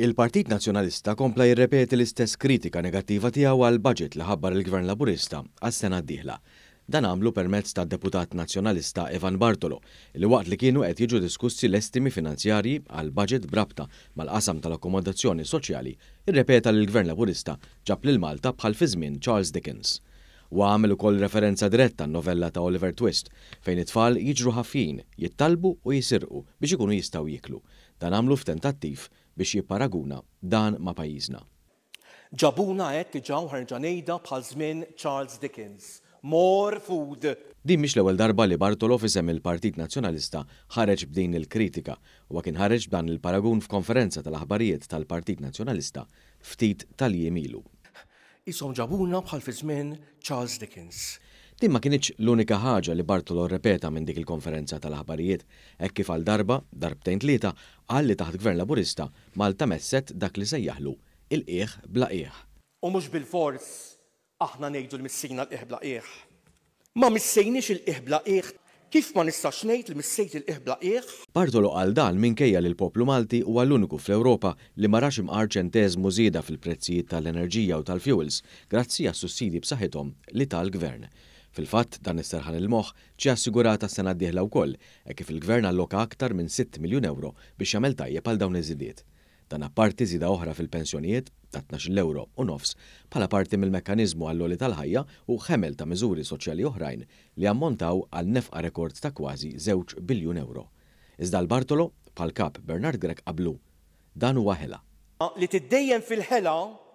Il-Partit Nazzjonalista kompla jirrepeti l-istess kritika negattiva tiegħu għal budget li ħabbar il-Gvern Laburista għas-sena d-dieħla. Dan għamlu permezz ta' deputat nazzjonalista Evan Bartolo, li waqt li kienu qed jiġu diskussi l-estimi finanzjarji għal budget brabta mal-qasam tal-akkomodazzjoni soċjali, irrepeta l-Gvern Laburista ġab lill Malta bħal fi żmien Charles Dickens u għamil ukoll referenza diretta novella ta' Oliver Twist fejn it-tfal jiġru ħafin, jittalbu u jisirqu biex ikunu jistaw jiklu. Dan għamlu f'tentattiv biex jipparaguna dan ma' pajjiżna. Ġabuna qed ġaw ħarġanejda bħal żmien Charles Dickens. More food. Din mhix l-ewwel darba li Bartolo fisem il-Partit Nazzjonalista ħareġ b'din il-kritika u kien ħareġ dan il-paragun f'konferenza tal-aħbarijiet tal-Partit Nazzjonalista ftit tal-jemilu jisom ġabuna bħal fi żmien Charles Dickens. Din ma kienieċ l-unika ħaġa li Bartolo repeta minn dik il-konferenza tal-aħbarijiet, hekk kif għal darba, darbtejn tlieta, għal li taħt gvern laburista Malta messet dak li sejjaħlu il-qieħ bla qieħ. U mhux bil-fors aħna ngħidu l-missina l-qieħ bla qieħ. Ma missejniex il-qieħ bla qieħ Kif ma nistax ngħid li missejt il-iħblaqieħ? Bartolo għal dan minkejja li l-poplu Malti huwa l-uniku fl-Ewropa li ma rax imqar ċenteżmu żieda fil-prezzijiet tal-enerġija u tal-fuels grazzi għas sussidi b'saħħithom li tal-gvern. Fil-fatt, dan isserħan il-moħ ċi assigurata s-sena d-dihla u koll, e kif il-gvern alloka aktar minn 6 miljon euro biex jamel tajjeb għal dawn iż-żidiet dan apparti zida oħra fil-pensjonijiet ta' 12 euro u nofs bħala parti mill-mekkanizmu għall-loli tal-ħajja u ħemel ta' miżuri soċjali oħrajn li ammontaw għal nefqa rekord ta' kważi 2 biljun euro. Iżda l-Bartolo pal kap Bernard Grek qablu dan huwa ħela. Ah, li tiddejjem fil-ħela